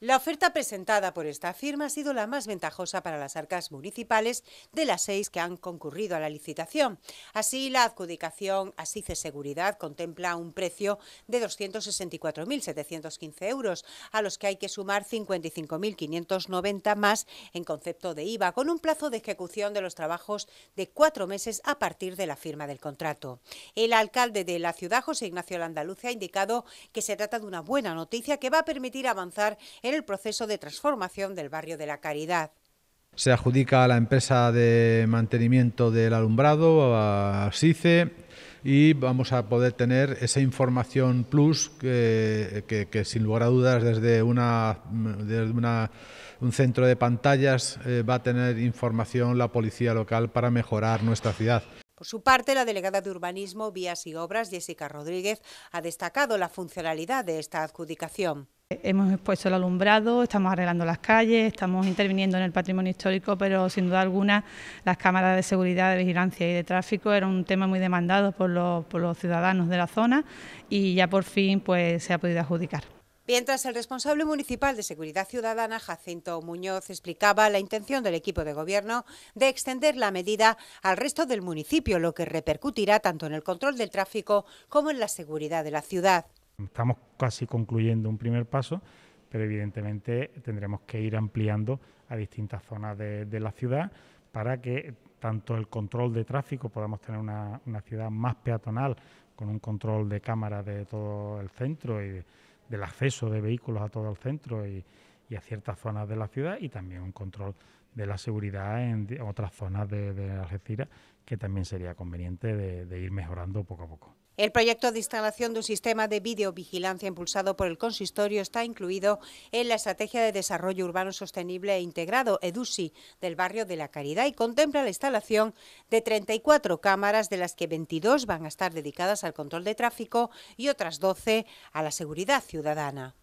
La oferta presentada por esta firma ha sido la más ventajosa para las arcas municipales de las seis que han concurrido a la licitación. Así, la adjudicación a Seguridad contempla un precio de 264.715 euros, a los que hay que sumar 55.590 más en concepto de IVA, con un plazo de ejecución de los trabajos de cuatro meses a partir de la firma del contrato. El alcalde de la ciudad, José Ignacio Landaluce, ha indicado que se trata de una buena noticia que va a permitir avanzar el proceso de transformación del barrio de la Caridad. Se adjudica a la empresa de mantenimiento del alumbrado, a SICE, y vamos a poder tener esa información plus que, sin lugar a dudas desde, una, un centro de pantallas eh, va a tener información la policía local para mejorar nuestra ciudad. Por su parte, la delegada de Urbanismo, Vías y Obras, Jessica Rodríguez, ha destacado la funcionalidad de esta adjudicación. Hemos expuesto el alumbrado, estamos arreglando las calles, estamos interviniendo en el patrimonio histórico, pero sin duda alguna las cámaras de seguridad, de vigilancia y de tráfico era un tema muy demandado por los, ciudadanos de la zona y ya por fin pues, se ha podido adjudicar. Mientras el responsable municipal de Seguridad Ciudadana, Jacinto Muñoz, explicaba la intención del equipo de gobierno de extender la medida al resto del municipio, lo que repercutirá tanto en el control del tráfico como en la seguridad de la ciudad. Estamos casi concluyendo un primer paso, pero evidentemente tendremos que ir ampliando a distintas zonas de, la ciudad para que tanto el control de tráfico, podamos tener una, ciudad más peatonal con un control de cámaras de todo el centro y del acceso de vehículos a todo el centro y, y a ciertas zonas de la ciudad y también un control de la seguridad en otras zonas de, de Algeciras que también sería conveniente de, de ir mejorando poco a poco. El proyecto de instalación de un sistema de videovigilancia impulsado por el consistorio está incluido en la Estrategia de Desarrollo Urbano Sostenible e Integrado, EDUSI, del barrio de La Caridad y contempla la instalación de 34 cámaras, de las que 22 van a estar dedicadas al control de tráfico y otras 12 a la seguridad ciudadana.